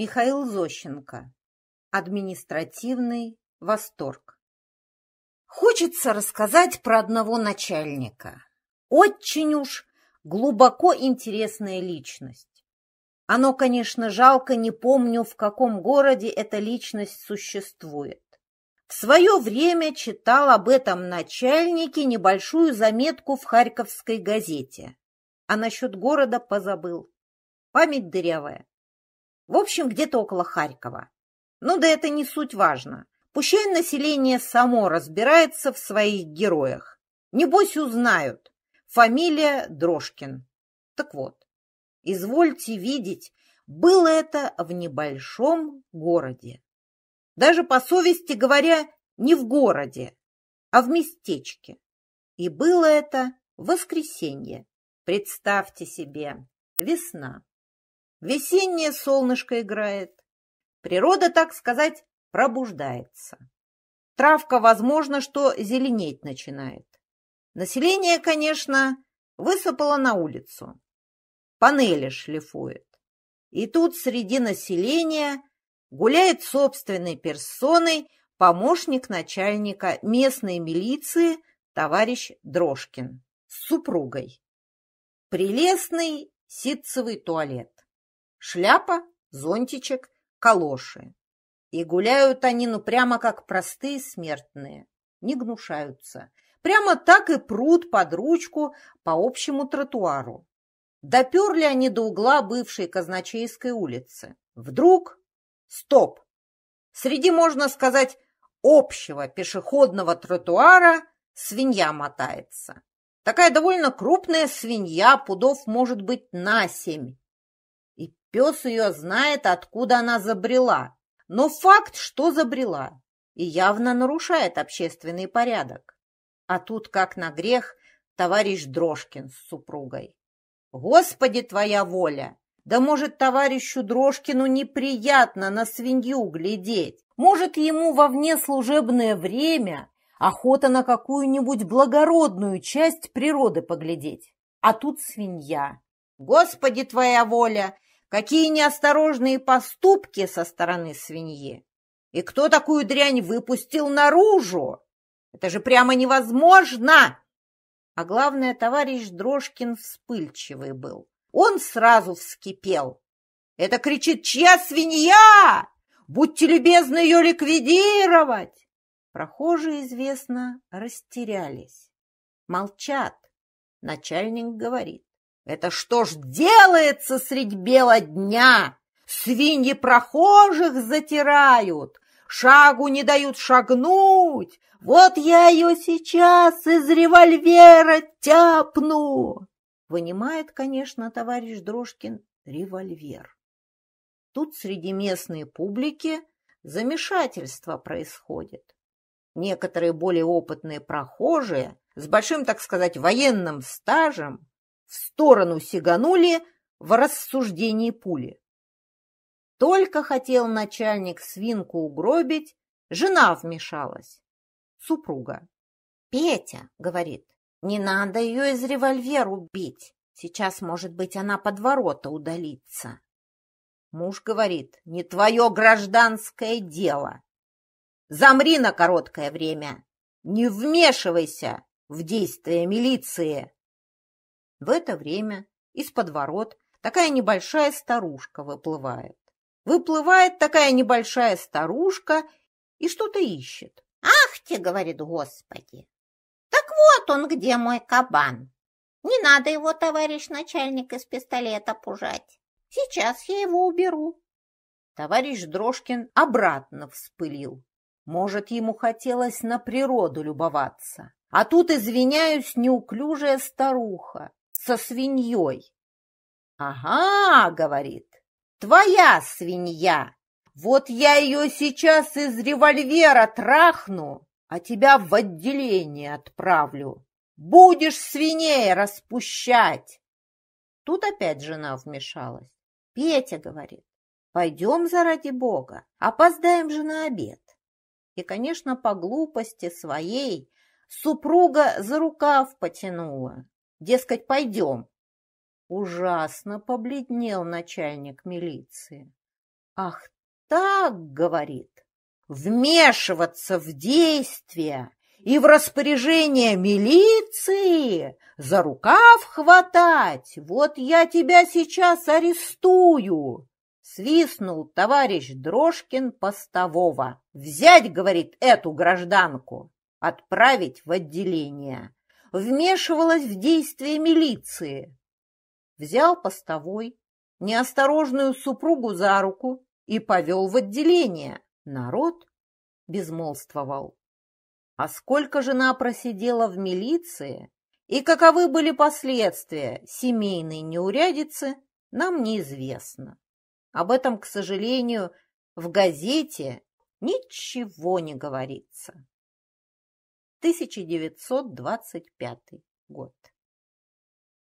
Михаил Зощенко. Административный восторг. Хочется рассказать про одного начальника. Очень уж глубоко интересная личность. Оно, конечно, жалко, не помню, в каком городе эта личность существует. В свое время читал об этом начальнике небольшую заметку в Харьковской газете, а насчет города позабыл. Память дырявая. В общем, где-то около Харькова. Ну да это не суть важно. Пущай население само разбирается в своих героях. Небось узнают. Фамилия Дрожкин. Так вот, извольте видеть, было это в небольшом городе. Даже по совести говоря, не в городе, а в местечке. И было это воскресенье. Представьте себе, весна весеннее солнышко играет. Природа, так сказать, пробуждается. Травка, возможно, что зеленеть начинает. Население, конечно, высыпало на улицу. Панели шлифует. И тут среди населения гуляет собственной персоной помощник начальника местной милиции товарищ Дрожкин с супругой. Прелестный ситцевый туалет. Шляпа, зонтичек, калоши. И гуляют они, ну, прямо как простые смертные, не гнушаются. Прямо так и прут под ручку по общему тротуару. Доперли они до угла бывшей Казначейской улицы. Вдруг стоп! Среди, можно сказать, общего пешеходного тротуара свинья мотается. Такая довольно крупная свинья, пудов может быть на семь. Пес ее знает, откуда она забрела. Но факт, что забрела, и явно нарушает общественный порядок. А тут, как на грех, товарищ Дрожкин с супругой. «Господи, твоя воля! Да может, товарищу Дрожкину неприятно на свинью глядеть. Может, ему во внеслужебное время охота на какую-нибудь благородную часть природы поглядеть. А тут свинья. Господи, твоя воля! какие неосторожные поступки со стороны свиньи. И кто такую дрянь выпустил наружу? Это же прямо невозможно! А главное, товарищ Дрожкин вспыльчивый был. Он сразу вскипел. Это кричит «Чья свинья? Будьте любезны ее ликвидировать!» Прохожие, известно, растерялись. Молчат. Начальник говорит. Это что ж делается средь бела дня? Свиньи прохожих затирают, шагу не дают шагнуть. Вот я ее сейчас из револьвера тяпну. Вынимает, конечно, товарищ Дрожкин револьвер. Тут среди местной публики замешательство происходит. Некоторые более опытные прохожие с большим, так сказать, военным стажем в сторону сиганули в рассуждении пули. Только хотел начальник свинку угробить, жена вмешалась, супруга. «Петя», — говорит, — «не надо ее из револьвера убить, сейчас, может быть, она под ворота удалится». Муж говорит, «не твое гражданское дело, замри на короткое время, не вмешивайся» в действия милиции. В это время из-под ворот такая небольшая старушка выплывает. Выплывает такая небольшая старушка и что-то ищет. «Ах говорит Господи. «Так вот он где, мой кабан! Не надо его, товарищ начальник, из пистолета пужать. Сейчас я его уберу». Товарищ Дрожкин обратно вспылил. Может, ему хотелось на природу любоваться. А тут, извиняюсь, неуклюжая старуха со свиньей. «Ага», — говорит, — «твоя свинья! Вот я ее сейчас из револьвера трахну, а тебя в отделение отправлю. Будешь свиней распущать!» Тут опять жена вмешалась. «Петя», — говорит, — «пойдем заради Бога, опоздаем же на обед». И, конечно, по глупости своей супруга за рукав потянула. Дескать, пойдем. Ужасно побледнел начальник милиции. Ах так, говорит, вмешиваться в действия и в распоряжение милиции, за рукав хватать, вот я тебя сейчас арестую. Свистнул товарищ Дрожкин постового. Взять, говорит, эту гражданку, отправить в отделение вмешивалась в действия милиции. Взял постовой неосторожную супругу за руку и повел в отделение. Народ безмолвствовал. А сколько жена просидела в милиции и каковы были последствия семейной неурядицы, нам неизвестно. Об этом, к сожалению, в газете ничего не говорится. 1925 год.